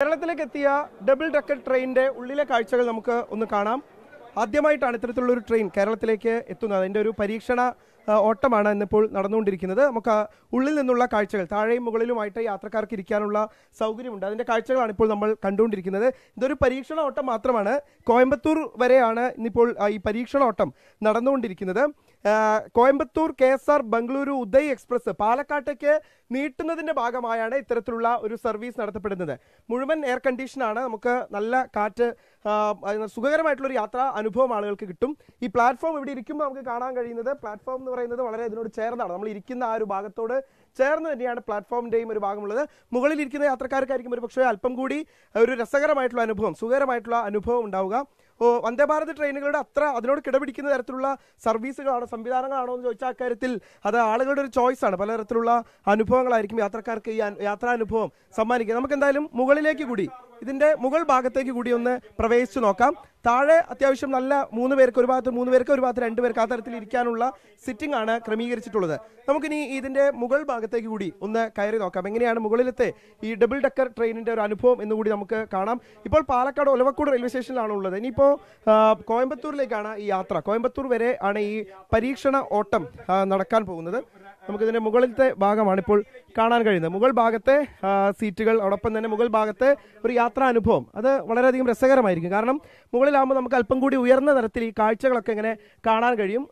കേരളത്തിലേക്ക് എത്തിയ double decker ട്രെയിനിന്റെ ഉള്ളിലെ കാഴ്ചകൾ നമുക്ക് ഒന്ന് കാണാം ആദ്യമായിട്ടാണ് ഇത്തരത്തിലുള്ള ഒരു ട്രെയിൻ കേരളത്തിലേക്ക് എത്തുന്നത് അതിന്റെ ഒരു പരീക്ഷണ ഓട്ടമാണ് ഇന്നിപ്പോൾ നടന്നുകൊണ്ടിരിക്കുന്നത് നമുക്ക് ഉള്ളിൽ നിന്നുള്ള കാഴ്ചകൾ താഴെയും മുകളിലുമായിട്ട് യാത്രക്കാർക്ക് ഇരിക്കാനുള്ള സൗകര്യമുണ്ട് അതിൻ്റെ കാഴ്ചകളാണ് ഇപ്പോൾ നമ്മൾ കണ്ടുകൊണ്ടിരിക്കുന്നത് ഇതൊരു പരീക്ഷണ ഓട്ടം മാത്രമാണ് കോയമ്പത്തൂർ വരെയാണ് ഇന്നിപ്പോൾ ഈ പരീക്ഷണ ഓട്ടം നടന്നുകൊണ്ടിരിക്കുന്നത് Coimbatore K S R Bengaluru Uday express പാലക്കാട്ടേക്ക് നീട്ടുന്നതിൻ്റെ ഭാഗമായാണ് ഇത്തരത്തിലുള്ള ഒരു സർവീസ് നടത്തപ്പെടുന്നത് മുഴുവൻ എയർ കണ്ടീഷനാണ് നമുക്ക് നല്ല കാറ്റ് സുഖകരമായിട്ടുള്ളൊരു യാത്രാ അനുഭവം ആളുകൾക്ക് കിട്ടും ഈ പ്ലാറ്റ്ഫോം ഇവിടെ ഇരിക്കുമ്പോൾ നമുക്ക് കാണാൻ കഴിയുന്നത് പ്ലാറ്റ്ഫോം എന്ന് പറയുന്നത് വളരെ ഇതിനോട് ചേർന്നാണ് നമ്മൾ ഇരിക്കുന്ന ആ ഒരു ഭാഗത്തോട് ചേർന്ന് തന്നെയാണ് പ്ലാറ്റ്ഫോമിൻ്റെയും ഒരു ഭാഗമുള്ളത് മുകളിൽ ഇരിക്കുന്ന യാത്രക്കാർക്കായിരിക്കും ഒരു പക്ഷേ അല്പം കൂടി ഒരു രസകരമായിട്ടുള്ള അനുഭവം സുഖകരമായിട്ടുള്ള അനുഭവം ഉണ്ടാവുക വന്ദേ ഭാരത് ട്രെയിനുകളുടെ അത്ര അതിനോട് കിടപിടിക്കുന്ന തരത്തിലുള്ള സർവീസുകളാണോ സംവിധാനങ്ങളാണോ എന്ന് ചോദിച്ചാൽ അക്കാര്യത്തിൽ അത് ആളുകളുടെ ഒരു ചോയ്സാണ് പലതരത്തിലുള്ള അനുഭവങ്ങളായിരിക്കും യാത്രക്കാർക്ക് ഈ യാത്രാനുഭവം സമ്മാനിക്കുക നമുക്ക് എന്തായാലും മുകളിലേക്ക് കൂടി ഇതിന്റെ മുകൾ ഭാഗത്തേക്ക് കൂടി ഒന്ന് പ്രവേശിച്ചു നോക്കാം താഴെ അത്യാവശ്യം നല്ല മൂന്ന് പേർക്ക് ഒരു ഭാഗത്ത് മൂന്ന് പേർക്ക് ഒരു ഭാഗത്ത് രണ്ട് പേർക്ക് ആ തരത്തിൽ ഇരിക്കാനുള്ള സിറ്റിംഗ് ആണ് ക്രമീകരിച്ചിട്ടുള്ളത് നമുക്കിനി ഇതിന്റെ മുകൾ ഭാഗത്തേക്ക് കൂടി ഒന്ന് കയറി നോക്കാം എങ്ങനെയാണ് മുകളിലത്തെ ഈ ഡബിൾ ഡക്കർ ട്രെയിനിന്റെ ഒരു അനുഭവം എന്ന് കൂടി നമുക്ക് കാണാം ഇപ്പോൾ പാലക്കാട് ഒലവക്കൂട് റെയിൽവേ സ്റ്റേഷനിലാണ് ഉള്ളത് ഇനിയിപ്പോൾ കോയമ്പത്തൂരിലേക്കാണ് ഈ യാത്ര കോയമ്പത്തൂർ വരെ ആണ് ഈ പരീക്ഷണ ഓട്ടം നടക്കാൻ പോകുന്നത് നമുക്കിതിൻ്റെ മുകളിലത്തെ ഭാഗമാണ് ഇപ്പോൾ കാണാൻ കഴിയുന്നത് മുകൾ ഭാഗത്തെ സീറ്റുകൾ അതോടൊപ്പം തന്നെ മുകൾ ഭാഗത്തെ ഒരു യാത്രാ അനുഭവം അത് വളരെയധികം രസകരമായിരിക്കും കാരണം മുകളിലാകുമ്പോൾ നമുക്ക് അല്പം കൂടി ഉയർന്ന തരത്തിൽ ഈ കാഴ്ചകളൊക്കെ ഇങ്ങനെ കാണാൻ കഴിയും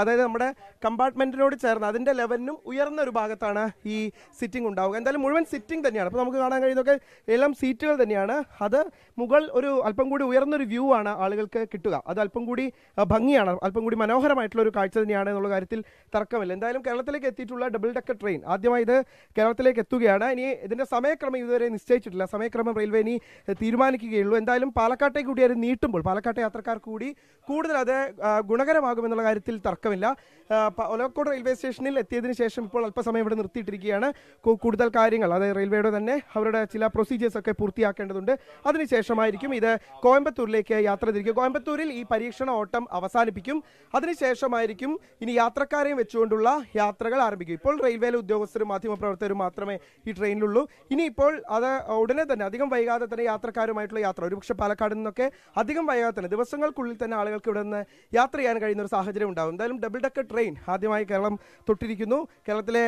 അതായത് നമ്മുടെ കമ്പാർട്ട്മെൻറ്റിനോട് ചേർന്ന് അതിൻ്റെ ലെവലിനും ഉയർന്ന ഒരു ഭാഗത്താണ് ഈ സിറ്റിംഗ് ഉണ്ടാവുക എന്തായാലും മുഴുവൻ സിറ്റിംഗ് തന്നെയാണ് അപ്പോൾ നമുക്ക് കാണാൻ കഴിയുന്നതൊക്കെ എല്ലാം സീറ്റുകൾ തന്നെയാണ് അത് മുകൾ ഒരു അല്പം കൂടി ഉയർന്നൊരു വ്യൂ ആണ് ആളുകൾക്ക് കിട്ടുക അത് അല്പം കൂടി ഭംഗിയാണ് അല്പം കൂടി മനോഹരമായിട്ടുള്ള ഒരു കാഴ്ച തന്നെയാണ് എന്നുള്ള കാര്യത്തിൽ തർക്കമില്ല എന്തായാലും കേരളത്തിലേക്ക് എത്തിയിട്ടുള്ള ഡബിൾ ഡെക്കർ ട്രെയിൻ ആദ്യമായി ഇത് കേരളത്തിലേക്ക് എത്തുകയാണ് ഇനി ഇതിന്റെ സമയക്രമം ഇതുവരെ നിശ്ചയിച്ചിട്ടില്ല സമയക്രമം റെയിൽവേ ഇനി തീരുമാനിക്കുകയുള്ളൂ എന്തായാലും പാലക്കാട്ടേക്ക് കൂടി അത് നീട്ടുമ്പോൾ പാലക്കാട്ടെ യാത്രക്കാർ കൂടി കൂടുതൽ അത് ഗുണകരമാകുമെന്നുള്ള കാര്യത്തിൽ തർക്കമില്ല ഒലവക്കോട് റെയിൽവേ സ്റ്റേഷനിൽ എത്തിയതിനു ശേഷം ഇപ്പോൾ അല്പസമയം ഇവിടെ നിർത്തിയിട്ടിരിക്കുകയാണ് കൂടുതൽ കാര്യങ്ങൾ അതായത് റെയിൽവേയുടെ തന്നെ അവരുടെ ചില പ്രൊസീജിയേഴ്സ് ഒക്കെ പൂർത്തിയാക്കേണ്ടതുണ്ട് അതിനുശേഷമായിരിക്കും ഇത് കോയമ്പത്തൂരിലേക്ക് യാത്ര തിരിക്കുക കോയമ്പത്തൂരിൽ ഈ പരീക്ഷണ ഓട്ടം അവസാനിപ്പിക്കും അതിനുശേഷമായിരിക്കും ഇനി യാത്രക്കാരെയും വെച്ചുകൊണ്ടുള്ള യാത്രകൾ ആരംഭിക്കും ഇപ്പോൾ റെയിൽവേയിലെ ഉദ്യോഗസ്ഥരും മാധ്യമപ്രവർത്തകരും മാത്രമേ ഈ ട്രെയിനിലുള്ളൂ ഇനി ഇപ്പോൾ അത് ഉടനെ തന്നെ അധികം വൈകാതെ തന്നെ യാത്രക്കാരുമായിട്ടുള്ള യാത്ര ഒരുപക്ഷെ പാലക്കാട് നിന്നൊക്കെ അധികം വൈകാതെ തന്നെ ദിവസങ്ങൾക്കുള്ളിൽ തന്നെ ആളുകൾക്ക് ഇവിടെ നിന്ന് യാത്ര ചെയ്യാൻ കഴിയുന്ന ഒരു സാഹചര്യം ഉണ്ടാകും എന്തായാലും ഡബിൾ ഡക്കർ ട്രെയിൻ ആദ്യമായി കേരളം തൊട്ടിരിക്കുന്നു കേരളത്തിലെ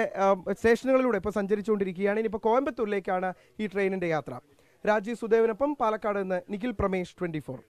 സ്റ്റേഷനുകളിലൂടെ ഇപ്പോൾ സഞ്ചരിച്ചുകൊണ്ടിരിക്കുകയാണ് ഇനിയിപ്പോൾ കോയമ്പത്തൂരിലേക്കാണ് ഈ ട്രെയിനിൻ്റെ യാത്ര രാജീവ് സുദേവനൊപ്പം പാലക്കാട് നിന്ന് നിഖിൽ പ്രമേഷ് ട്വൻറ്റി